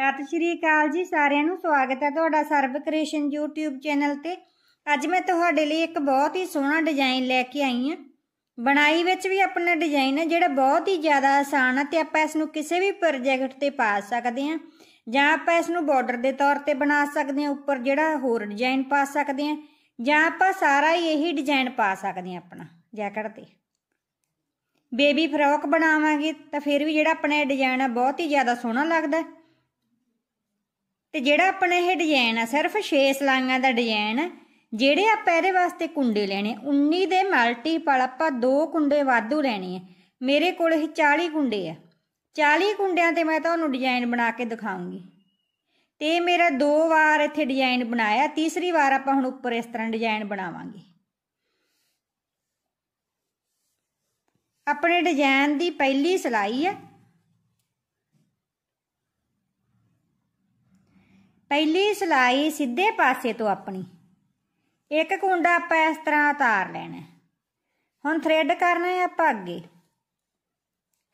ਸਤਿ ਸ਼੍ਰੀ ਅਕਾਲ ਜੀ ਸਾਰਿਆਂ ਨੂੰ ਸਵਾਗਤ ਹੈ ਤੁਹਾਡਾ ਸਰਵ ਕ੍ਰੀਏਸ਼ਨ YouTube ਚੈਨਲ ਤੇ ਅੱਜ ਮੈਂ ਤੁਹਾਡੇ ਲਈ ਇੱਕ ਬਹੁਤ ਹੀ ਸੋਹਣਾ ਡਿਜ਼ਾਈਨ ਲੈ ਕੇ ਆਈ ਹਾਂ ਬਣਾਈ ਵਿੱਚ ਵੀ ਆਪਣਾ ਡਿਜ਼ਾਈਨ ਹੈ ਜਿਹੜਾ ਬਹੁਤ ਹੀ ਜ਼ਿਆਦਾ ਆਸਾਨ ਹੈ ਤੇ ਆਪਾਂ ਇਸ ਨੂੰ ਕਿਸੇ ਵੀ ਪ੍ਰੋਜੈਕਟ ਤੇ ਪਾ ਸਕਦੇ ਹਾਂ ਜਾਂ ਆਪਾਂ ਇਸ ਨੂੰ ਬਾਰਡਰ ਦੇ ਤੌਰ ਤੇ ਬਣਾ ਸਕਦੇ ਹਾਂ ਉੱਪਰ ਜਿਹੜਾ ਹੋਰ ਡਿਜ਼ਾਈਨ ਪਾ ਸਕਦੇ ਹਾਂ ਜਾਂ ਆਪਾਂ ਸਾਰਾ ਹੀ ਇਹੀ ਡਿਜ਼ਾਈਨ ਪਾ ਸਕਦੇ ਹਾਂ ਆਪਣਾ ਜੈਕਟ ਤੇ ਬੇਬੀ ਫਰੋਕ ਬਣਾਵਾਂਗੇ ਤਾਂ ਫਿਰ ਵੀ ਜਿਹੜਾ ਆਪਣਾ ਡਿਜ਼ਾਈਨ ਹੈ ਬਹੁਤ ਹੀ ਜ਼ਿਆਦਾ ਸੋਹਣਾ ਲੱਗਦਾ ਹੈ ਤੇ ਜਿਹੜਾ ਆਪਣਾ ਇਹ ਡਿਜ਼ਾਈਨ ਆ ਸਿਰਫ 6 ਸਲਾਈਆਂ ਦਾ ਡਿਜ਼ਾਈਨ ਜਿਹੜੇ ਆਪਾਂ ਇਹਦੇ ਵਾਸਤੇ ਕੁੰਡੇ ਲੈਣੇ 19 ਦੇ ਮਲਟੀਪਲ ਆਪਾਂ ਦੋ ਕੁੰਡੇ ਵਾਧੂ ਲੈਣੇ ਆ ਮੇਰੇ ਕੋਲ ਇਹ 40 ਕੁੰਡੇ ਆ 40 ਕੁੰਡਿਆਂ ਤੇ ਮੈਂ ਤੁਹਾਨੂੰ ਡਿਜ਼ਾਈਨ ਬਣਾ ਕੇ ਦਿਖਾਉਂਗੀ ਤੇ ਮੇਰਾ ਦੋ ਵਾਰ ਇੱਥੇ ਡਿਜ਼ਾਈਨ ਬਣਾਇਆ ਤੀਸਰੀ ਵਾਰ ਆਪਾਂ ਹੁਣ ਉੱਪਰ ਇਸ ਤਰ੍ਹਾਂ ਡਿਜ਼ਾਈਨ ਬਣਾਵਾਂਗੇ ਆਪਣੇ ਡਿਜ਼ਾਈਨ ਦੀ ਪਹਿਲੀ ਸਲਾਈ ਆ ਪਹਿਲੀ ਸਲਾਈ ਸਿੱਧੇ ਪਾਸੇ ਤੋਂ ਆਪਣੀ ਇੱਕ ਕੁੰਡਾ ਆਪਾਂ ਇਸ ਤਰ੍ਹਾਂ ਉਤਾਰ ਲੈਣਾ ਹੁਣ ਥ੍ਰੈਡ ਕਰਨਾ ਹੈ ਆਪਾਂ ਅੱਗੇ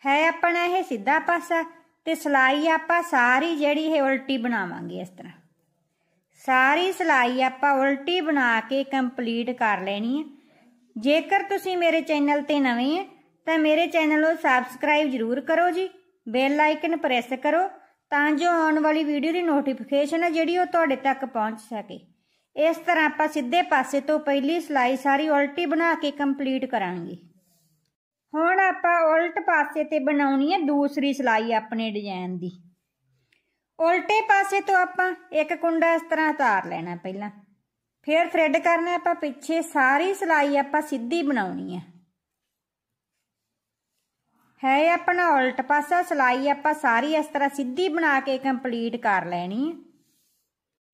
ਹੈ ਆਪਣਾ ਇਹ ਸਿੱਧਾ ਪਾਸਾ ਤੇ ਸਲਾਈ ਆਪਾਂ ਸਾਰੀ ਜਿਹੜੀ ਇਹ ਉਲਟੀ ਬਣਾਵਾਂਗੇ ਇਸ ਤਰ੍ਹਾਂ ਸਾਰੀ ਸਲਾਈ ਆਪਾਂ ਉਲਟੀ ਬਣਾ ਕੇ ਕੰਪਲੀਟ ਕਰ ਲੈਣੀ ਹੈ ਜੇਕਰ ਤੁਸੀਂ ਮੇਰੇ ਚੈਨਲ ਤੇ ਨਵੇਂ ਹੋ ਤਾਂ ਮੇਰੇ ਚੈਨਲ ਨੂੰ ਸਬਸਕ੍ਰਾਈਬ ਜ਼ਰੂਰ ਕਰੋ ਜੀ ਬੈਲ ਆਈਕਨ ਪ੍ਰੈਸ ਕਰੋ ਤਾਂ ਜੋ ਆਉਣ ਵਾਲੀ ਵੀਡੀਓ ਦੀ ਨੋਟੀਫਿਕੇਸ਼ਨ ਹੈ ਜਿਹੜੀ ਉਹ ਤੁਹਾਡੇ ਤੱਕ ਪਹੁੰਚ ਸਕੇ ਇਸ ਤਰ੍ਹਾਂ ਆਪਾਂ ਸਿੱਧੇ ਪਾਸੇ ਤੋਂ ਪਹਿਲੀ ਸਲਾਈ ਸਾਰੀ ਉਲਟੀ ਬਣਾ ਕੇ ਕੰਪਲੀਟ ਕਰਾਂਗੇ ਹੁਣ ਆਪਾਂ ਉਲਟ ਪਾਸੇ ਤੇ ਬਣਾਉਣੀ ਹੈ ਦੂਸਰੀ ਸਲਾਈ ਆਪਣੇ ਡਿਜ਼ਾਈਨ ਦੀ ਉਲਟੇ ਪਾਸੇ ਤੋਂ ਆਪਾਂ ਇੱਕ ਕੁੰਡਾ ਇਸ ਤਰ੍ਹਾਂ ਉਤਾਰ ਲੈਣਾ ਪਹਿਲਾਂ ਫਿਰ ਥਰੈਡ ਕਰਨਾ ਆਪਾਂ ਪਿੱਛੇ ਸਾਰੀ ਸਲਾਈ ਆਪਾਂ ਸਿੱਧੀ ਬਣਾਉਣੀ ਹੈ ਹੈ ਆਪਣਾ ਉਲਟ ਪਾਸਾ ਸਲਾਈ ਆਪਾਂ ਸਾਰੀ ਇਸ ਤਰ੍ਹਾਂ ਸਿੱਧੀ ਬਣਾ ਕੇ ਕੰਪਲੀਟ ਕਰ ਲੈਣੀ ਹੈ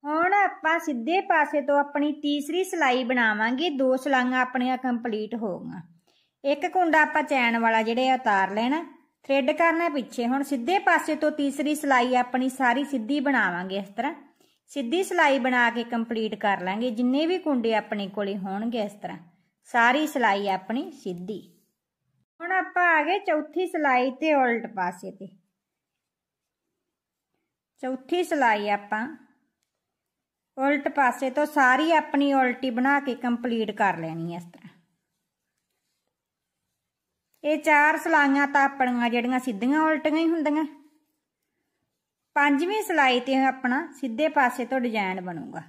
ਹੁਣ ਆਪਾਂ ਸਿੱਧੇ ਪਾਸੇ ਤੋਂ ਆਪਣੀ ਤੀਸਰੀ ਸਲਾਈ ਬਣਾਵਾਂਗੇ ਦੋ ਸਲਾਈਆਂ ਆਪਣੀਆਂ ਕੰਪਲੀਟ ਹੋ ਗਈਆਂ ਇੱਕ ਕੁੰਡਾ ਆਪਾਂ ਚੈਨ ਵਾਲਾ ਜਿਹੜੇ ਉਤਾਰ ਲੈਣਾ ਥ੍ਰੈਡ ਕਰਨਾ ਪਿੱਛੇ ਹੁਣ ਸਿੱਧੇ ਪਾਸੇ ਤੋਂ ਤੀਸਰੀ ਸਲਾਈ ਆਪਣੀ ਸਾਰੀ ਸਿੱਧੀ ਬਣਾਵਾਂਗੇ ਇਸ ਤਰ੍ਹਾਂ ਸਿੱਧੀ ਸਲਾਈ ਬਣਾ ਕੇ ਕੰਪਲੀਟ ਕਰ ਲਾਂਗੇ ਜਿੰਨੇ ਵੀ ਕੁੰਡੇ ਆਪਣੇ ਕੋਲੇ ਹੋਣਗੇ ਇਸ ਤਰ੍ਹਾਂ ਸਾਰੀ ਸਲਾਈ ਆਪਣੀ ਸਿੱਧੀ ਹੁਣ ਆਪਾਂ ਆ ਗਏ ਚੌਥੀ ਸਲਾਈ ਤੇ ਉਲਟ ਪਾਸੇ ਤੇ ਚੌਥੀ ਸਲਾਈ ਆਪਾਂ ਉਲਟ ਪਾਸੇ ਤੋਂ ਸਾਰੀ ਆਪਣੀ ਉਲਟੀ ਬਣਾ ਕੇ ਕੰਪਲੀਟ ਕਰ ਲੈਣੀ ਇਸ ਤਰ੍ਹਾਂ ਇਹ ਚਾਰ ਸਲਾਈਆਂ ਤਾਂ ਆਪਣੀਆਂ ਜਿਹੜੀਆਂ ਸਿੱਧੀਆਂ ਉਲਟੀਆਂ ਹੀ ਹੁੰਦੀਆਂ ਪੰਜਵੀਂ ਸਲਾਈ ਤੇ ਆਪਣਾ ਸਿੱਧੇ ਪਾਸੇ ਤੋਂ ਡਿਜ਼ਾਈਨ ਬਣੂਗਾ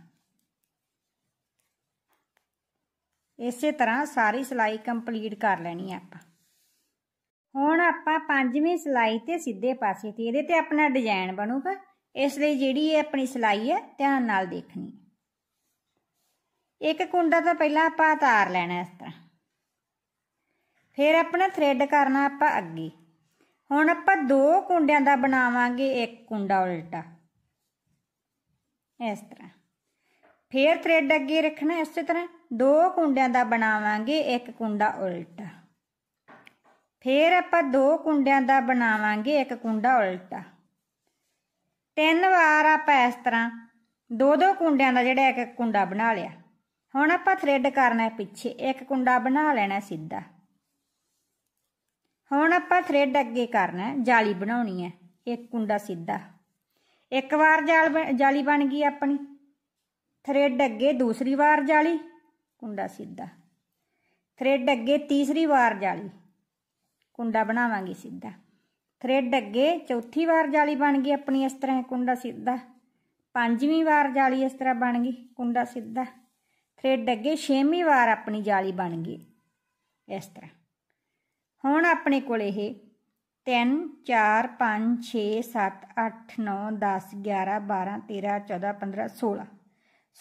ਇਸੇ ਤਰ੍ਹਾਂ ਸਾਰੀ ਸਲਾਈ ਕੰਪਲੀਟ ਕਰ ਲੈਣੀ ਹੈ ਆਪਾਂ ਹੁਣ ਆਪਾਂ ਪੰਜਵੀਂ ਸਲਾਈ ਤੇ ਸਿੱਧੇ ਪਾਸੇ ਤੇ ਇਹਦੇ ਤੇ ਆਪਣਾ ਡਿਜ਼ਾਈਨ ਬਣੂਗਾ ਇਸ ਲਈ ਜਿਹੜੀ ਇਹ ਆਪਣੀ ਸਲਾਈ ਹੈ ਧਿਆਨ ਨਾਲ ਦੇਖਣੀ ਇੱਕ ਕੁੰਡਾ ਤਾਂ ਪਹਿਲਾਂ ਆਪਾਂ ਉਤਾਰ ਲੈਣਾ ਇਸ ਤਰ੍ਹਾਂ ਫਿਰ ਆਪਣਾ ਥ੍ਰੈਡ ਕਰਨਾ ਆਪਾਂ ਅੱਗੇ ਹੁਣ ਆਪਾਂ ਦੋ ਕੁੰਡਿਆਂ ਦਾ ਬਣਾਵਾਂਗੇ ਇੱਕ ਕੁੰਡਾ ਉਲਟਾ ਇਸ ਤਰ੍ਹਾਂ ਫਿਰ ਥ੍ਰੈਡ ਅੱਗੇ ਰੱਖਣਾ ਇਸੇ ਤਰ੍ਹਾਂ ਦੋ ਕੁੰਡਿਆਂ ਦਾ ਬਣਾਵਾਂਗੇ ਇੱਕ ਕੁੰਡਾ ਉਲਟਾ ਫੇਰ ਆਪਾਂ ਦੋ ਕੁੰਡਿਆਂ ਦਾ ਬਣਾਵਾਂਗੇ ਇੱਕ ਕੁੰਡਾ ਉਲਟਾ ਤਿੰਨ ਵਾਰ ਆਪਾਂ ਇਸ ਤਰ੍ਹਾਂ ਦੋ ਦੋ ਕੁੰਡਿਆਂ ਦਾ ਜਿਹੜਾ ਇੱਕ ਕੁੰਡਾ ਬਣਾ ਲਿਆ ਹੁਣ ਆਪਾਂ ਥ੍ਰੈਡ ਕਰਨਾ ਹੈ ਪਿੱਛੇ ਇੱਕ ਕੁੰਡਾ ਬਣਾ ਲੈਣਾ ਸਿੱਧਾ ਹੁਣ ਆਪਾਂ ਥ੍ਰੈਡ ਅੱਗੇ ਕਰਨਾ ਹੈ ਜਾਲੀ ਬਣਾਉਣੀ ਹੈ ਇੱਕ ਕੁੰਡਾ ਸਿੱਧਾ ਇੱਕ ਵਾਰ ਜਾਲ ਜਾਲੀ ਬਣ ਗਈ ਆਪਣੀ ਥ੍ਰੈਡ ਅੱਗੇ ਦੂਸਰੀ ਵਾਰ ਜਾਲੀ ਕੁੰਡਾ ਸਿੱਧਾ ਥ੍ਰੈਡ ਅੱਗੇ ਤੀਸਰੀ ਵਾਰ ਜਾਲੀ ਕੁੰਡਾ ਬਣਾਵਾਂਗੇ ਸਿੱਧਾ ਥਰੈਡ ਅੱਗੇ ਚੌਥੀ ਵਾਰ ਜਾਲੀ ਬਣ ਗਈ ਆਪਣੀ ਇਸ ਤਰ੍ਹਾਂ ਕੁੰਡਾ ਸਿੱਧਾ ਪੰਜਵੀਂ ਵਾਰ ਜਾਲੀ ਇਸ ਤਰ੍ਹਾਂ ਬਣ ਗਈ ਕੁੰਡਾ ਸਿੱਧਾ ਥਰੈਡ ਅੱਗੇ ਛੇਵੀਂ ਵਾਰ ਆਪਣੀ ਜਾਲੀ ਬਣ ਗਈ ਇਸ ਤਰ੍ਹਾਂ ਹੁਣ ਆਪਣੇ ਕੋਲ ਇਹ 3 4 5 6 7 8 9 10 11 12 13 14 15 16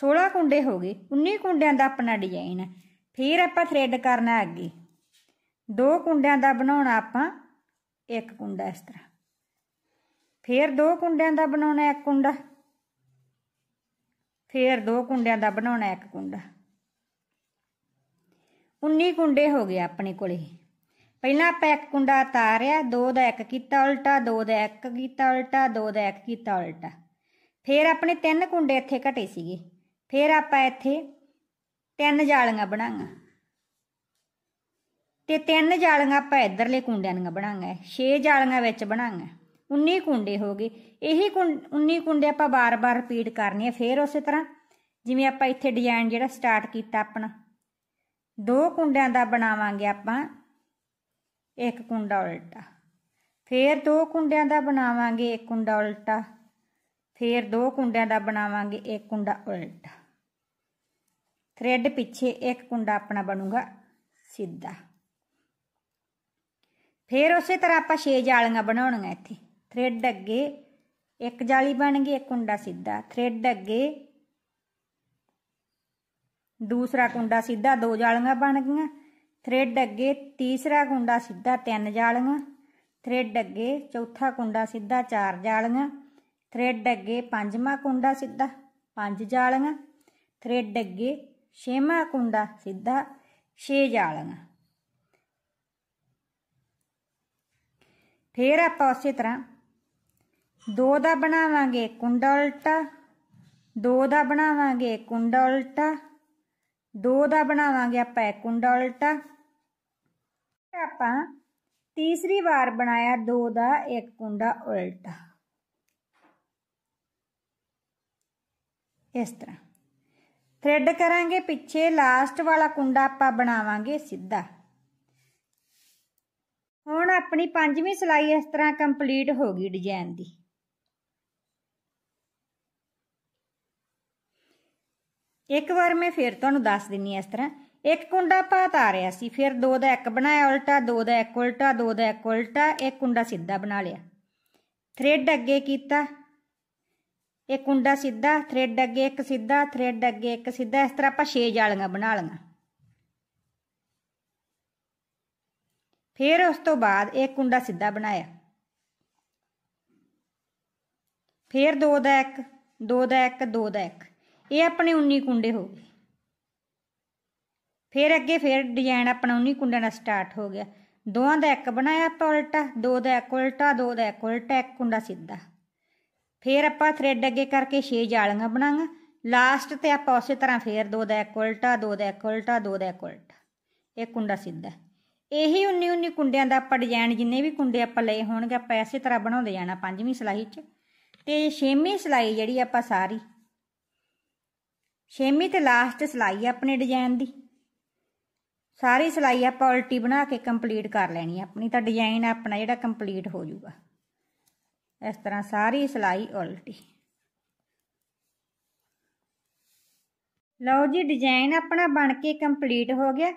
16 ਕੁੰਡੇ ਹੋ ਗਏ 19 ਕੁੰਡਿਆਂ ਦਾ ਆਪਣਾ ਡਿਜ਼ਾਈਨ ਹੈ ਫਿਰ ਆਪਾਂ ਥਰੈਡ ਕਰਨਾ ਅੱਗੇ ਦੋ ਕੁੰਡਿਆਂ ਦਾ ਬਣਾਉਣਾ ਆਪਾਂ ਇੱਕ ਕੁੰਡਾ ਇਸ ਤਰ੍ਹਾਂ ਫੇਰ ਦੋ ਕੁੰਡਿਆਂ ਦਾ ਬਣਾਉਣਾ ਇੱਕ ਕੁੰਡਾ ਫੇਰ ਦੋ ਕੁੰਡਿਆਂ ਦਾ ਬਣਾਉਣਾ ਇੱਕ ਕੁੰਡਾ 19 ਕੁੰਡੇ ਹੋ ਗਏ ਆਪਣੇ ਕੋਲੇ ਪਹਿਲਾਂ ਆਪਾਂ ਇੱਕ ਕੁੰਡਾ ਤਾਰਿਆ ਦੋ ਦਾ ਇੱਕ ਕੀਤਾ ਉਲਟਾ ਦੋ ਦਾ ਇੱਕ ਕੀਤਾ ਉਲਟਾ ਦੋ ਦਾ ਇੱਕ ਕੀਤਾ ਉਲਟਾ ਫੇਰ ਆਪਣੇ ਤਿੰਨ ਕੁੰਡੇ ਇੱਥੇ ਘਟੇ ਸੀਗੇ ਫੇਰ ਆਪਾਂ ਇੱਥੇ ਤਿੰਨ ਜਾਲੀਆਂ ਬਣਾਈਆਂ ਤੇ ਤਿੰਨ ਜਾਲੀਆਂ ਆਪਾਂ ਇਧਰਲੇ ਕੁੰਡਿਆਂ ਦੀਆਂ ਬਣਾਵਾਂਗੇ 6 ਜਾਲੀਆਂ ਵਿੱਚ ਬਣਾਵਾਂਗੇ 19 ਕੁੰਡੇ ਹੋ ਗਏ ਇਹੀ 19 ਕੁੰਡੇ ਆਪਾਂ ਬਾਰ-ਬਾਰ ਰਿਪੀਟ ਕਰਨੇ ਆ ਫੇਰ ਉਸੇ ਤਰ੍ਹਾਂ ਜਿਵੇਂ ਆਪਾਂ ਇੱਥੇ ਡਿਜ਼ਾਈਨ ਜਿਹੜਾ ਸਟਾਰਟ ਕੀਤਾ ਆਪਣਾ ਦੋ ਕੁੰਡਿਆਂ ਦਾ ਬਣਾਵਾਂਗੇ ਆਪਾਂ ਇੱਕ ਕੁੰਡਾ ਉਲਟਾ ਫੇਰ ਦੋ ਕੁੰਡਿਆਂ ਦਾ ਬਣਾਵਾਂਗੇ ਇੱਕ ਕੁੰਡਾ ਉਲਟਾ ਫੇਰ ਦੋ ਕੁੰਡਿਆਂ ਦਾ ਬਣਾਵਾਂਗੇ ਇੱਕ ਕੁੰਡਾ ਉਲਟਾ ਥ੍ਰੈਡ ਪਿੱਛੇ ਇੱਕ ਕੁੰਡਾ ਆਪਣਾ ਬਣੂਗਾ ਸਿੱਧਾ ਫਿਰ ਉਸੇ ਤਰ੍ਹਾਂ ਆਪਾਂ 6 ਜਾਲੀਆਂ ਬਣਾਉਣੀਆਂ ਇੱਥੇ ਥ੍ਰੈਡ ਅੱਗੇ ਇੱਕ ਜਾਲੀ ਬਣ ਗਈ ਇੱਕ ਕੁੰਡਾ ਸਿੱਧਾ ਥ੍ਰੈਡ ਅੱਗੇ ਦੂਸਰਾ ਕੁੰਡਾ ਸਿੱਧਾ ਦੋ ਜਾਲੀਆਂ ਬਣ ਗਈਆਂ ਥ੍ਰੈਡ ਅੱਗੇ ਤੀਸਰਾ ਕੁੰਡਾ ਸਿੱਧਾ ਤਿੰਨ ਜਾਲੀਆਂ ਥ੍ਰੈਡ ਅੱਗੇ ਚੌਥਾ ਕੁੰਡਾ ਸਿੱਧਾ ਚਾਰ ਜਾਲੀਆਂ ਥ੍ਰੈਡ ਅੱਗੇ ਪੰਜਵਾਂ ਕੁੰਡਾ ਸਿੱਧਾ ਪੰਜ ਜਾਲੀਆਂ ਥ੍ਰੈਡ ਅੱਗੇ ਛੇਵਾਂ ਕੁੰਡਾ ਸਿੱਧਾ 6 ਜਾਲੀਆਂ ਫੇਰ ਆਪਾਂ ਉਸੇ ਤਰ੍ਹਾਂ 2 ਦਾ ਬਣਾਵਾਂਗੇ ਕੁੰਡਾ ਉਲਟਾ 2 ਦਾ ਬਣਾਵਾਂਗੇ ਕੁੰਡਾ ਉਲਟਾ 2 ਦਾ ਬਣਾਵਾਂਗੇ ਆਪਾਂ ਕੁੰਡਾ ਉਲਟਾ ਆਪਾਂ ਤੀਸਰੀ ਵਾਰ ਬਣਾਇਆ 2 ਦਾ ਇੱਕ ਕੁੰਡਾ ਉਲਟਾ ਇਸ ਤਰ੍ਹਾਂ ਥਰੈਡ ਕਰਾਂਗੇ ਪਿੱਛੇ ਲਾਸਟ ਵਾਲਾ ਕੁੰਡਾ ਆਪਾਂ ਬਣਾਵਾਂਗੇ ਸਿੱਧਾ ਹੁਣ ਆਪਣੀ ਪੰਜਵੀਂ ਸਲਾਈ ਇਸ ਤਰ੍ਹਾਂ ਕੰਪਲੀਟ ਹੋ ਗਈ ਡਿਜ਼ਾਈਨ ਦੀ ਇੱਕ ਵਾਰ ਮੈਂ ਫਿਰ ਤੁਹਾਨੂੰ ਦੱਸ ਦਿੰਨੀ ਇਸ ਤਰ੍ਹਾਂ ਇੱਕ ਕੁੰਡਾ ਆ ਰਿਹਾ ਸੀ ਫਿਰ ਦੋ ਦਾ ਇੱਕ ਬਣਾਇਆ ਉਲਟਾ ਦੋ ਦਾ ਇੱਕ ਉਲਟਾ ਦੋ ਦਾ ਇੱਕ ਉਲਟਾ ਇੱਕ ਕੁੰਡਾ ਸਿੱਧਾ ਬਣਾ ਲਿਆ ਥ੍ਰੈਡ ਅੱਗੇ ਕੀਤਾ ਇੱਕ ਕੁੰਡਾ ਸਿੱਧਾ ਥ੍ਰੈਡ ਅੱਗੇ ਇੱਕ ਸਿੱਧਾ ਥ੍ਰੈਡ ਅੱਗੇ ਇੱਕ ਸਿੱਧਾ ਇਸ ਤਰ੍ਹਾਂ ਆਪਾਂ 6 ਜਾਲੀਆਂ ਬਣਾ ਲਈਆਂ ਫਿਰ ਉਸ ਤੋਂ ਬਾਅਦ ਇੱਕ ਕੁੰਡਾ ਸਿੱਧਾ ਬਣਾਇਆ ਫਿਰ 2 ਦਾ 1 2 ਦਾ 1 2 ਦਾ 1 ਇਹ ਆਪਣੇ 19 ਕੁੰਡੇ ਹੋ ਗਏ ਫਿਰ ਅੱਗੇ ਫਿਰ ਡਿਜ਼ਾਈਨ ਆਪਣਾ 19 ਕੁੰਡਿਆਂ ਦਾ ਸਟਾਰਟ ਹੋ ਗਿਆ ਦੋਹਾਂ ਦਾ ਇੱਕ ਬਣਾਇਆ ਆਪਾਂ ਉਲਟਾ ਦੋ ਦਾ ਇੱਕ ਉਲਟਾ ਦੋ ਦਾ ਇੱਕ ਉਲਟਾ ਇੱਕ ਕੁੰਡਾ ਸਿੱਧਾ ਫਿਰ ਆਪਾਂ ਥ੍ਰੈਡ ਅੱਗੇ ਕਰਕੇ 6 ਜਾਲੀਆਂ ਬਣਾਵਾਂਗਾ ਲਾਸਟ ਤੇ ਆਪਾਂ ਉਸੇ ਤਰ੍ਹਾਂ ਫੇਰ ਦੋ ਦਾ ਇੱਕ ਉਲਟਾ ਦੋ ਦਾ ਇੱਕ ਉਲਟਾ ਦੋ ਦਾ ਇੱਕ ਉਲਟਾ ਇਹ ਕੁੰਡਾ ਸਿੱਧਾ ਇਹੀ ਉਨੀ ਉਨੀ ਕੁੰਡਿਆਂ ਦਾ ਆਪਾਂ ਡਿਜ਼ਾਈਨ ਜਿੰਨੇ ਵੀ ਕੁੰਡੇ ਆਪਾਂ ਲਏ ਹੋਣਗੇ ਆਪਾਂ ਇਸੇ ਤਰ੍ਹਾਂ ਬਣਾਉਂਦੇ ਜਾਣਾ ਪੰਜਵੀਂ ਸਲਾਈ 'ਚ ਤੇ ਛੇਵੀਂ ਸਲਾਈ ਜਿਹੜੀ ਆਪਾਂ ਸਾਰੀ ਛੇਵੀਂ ਤੇ ਲਾਸਟ ਸਲਾਈ ਆਪਣੇ ਡਿਜ਼ਾਈਨ ਦੀ ਸਾਰੀ ਸਲਾਈ ਆਪਾਂ ਉਲਟੀ ਬਣਾ ਕੇ ਕੰਪਲੀਟ ਕਰ ਲੈਣੀ ਆਪਣੀ ਤਾਂ ਡਿਜ਼ਾਈਨ ਆਪਣਾ ਜਿਹੜਾ ਕੰਪਲੀਟ ਹੋ ਜਾਊਗਾ ਇਸ ਤਰ੍ਹਾਂ ਸਾਰੀ ਸਲਾਈ ਉਲਟੀ ਲਓ ਜੀ ਡਿਜ਼ਾਈਨ ਆਪਣਾ ਬਣ ਕੇ ਕੰਪਲੀਟ ਹੋ ਗਿਆ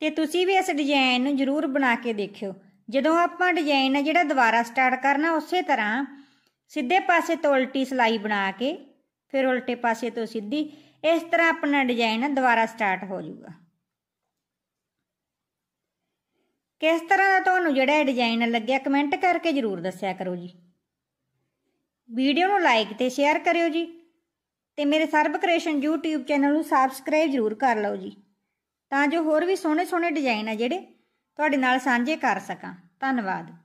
ਤੇ ਤੁਸੀਂ ਵੀ ਇਸ ਡਿਜ਼ਾਈਨ ਨੂੰ ਜ਼ਰੂਰ ਬਣਾ ਕੇ ਦੇਖਿਓ ਜਦੋਂ ਆਪਾਂ ਡਿਜ਼ਾਈਨ ਆ ਜਿਹੜਾ ਦੁਬਾਰਾ ਸਟਾਰਟ ਕਰਨਾ ਉਸੇ ਤਰ੍ਹਾਂ ਸਿੱਧੇ ਪਾਸੇ ਤੋਂ ਉਲਟੀ ਸਲਾਈ ਬਣਾ ਕੇ ਫਿਰ ਉਲਟੇ ਪਾਸੇ ਤੋਂ ਸਿੱਧੀ ਇਸ ਤਰ੍ਹਾਂ ਆਪਣਾ ਡਿਜ਼ਾਈਨ ਦੁਬਾਰਾ ਸਟਾਰਟ ਹੋ ਜਾਊਗਾ ਕਿਸ ਤਰ੍ਹਾਂ ਦਾ ਤੁਹਾਨੂੰ ਜਿਹੜਾ ਡਿਜ਼ਾਈਨ ਲੱਗਿਆ ਕਮੈਂਟ ਕਰਕੇ ਜ਼ਰੂਰ ਦੱਸਿਆ ਕਰੋ ਜੀ ਵੀਡੀਓ ਨੂੰ ਲਾਈਕ ਤੇ ਸ਼ੇਅਰ ਕਰਿਓ ਜੀ ਤੇ ਮੇਰੇ ਸਰਬ ਕ੍ਰੀਏਸ਼ਨ YouTube ਚੈਨਲ ਨੂੰ ਸਬਸਕ੍ਰਾਈਬ ਜ਼ਰੂਰ ਕਰ ਲਓ ਜੀ ਤਾਂ ਜੋ ਹੋਰ ਵੀ ਸੋਹਣੇ ਸੋਹਣੇ ਡਿਜ਼ਾਈਨ ਆ ਜਿਹੜੇ ਤੁਹਾਡੇ ਨਾਲ ਸਾਂਝੇ ਕਰ ਸਕਾਂ ਧੰਨਵਾਦ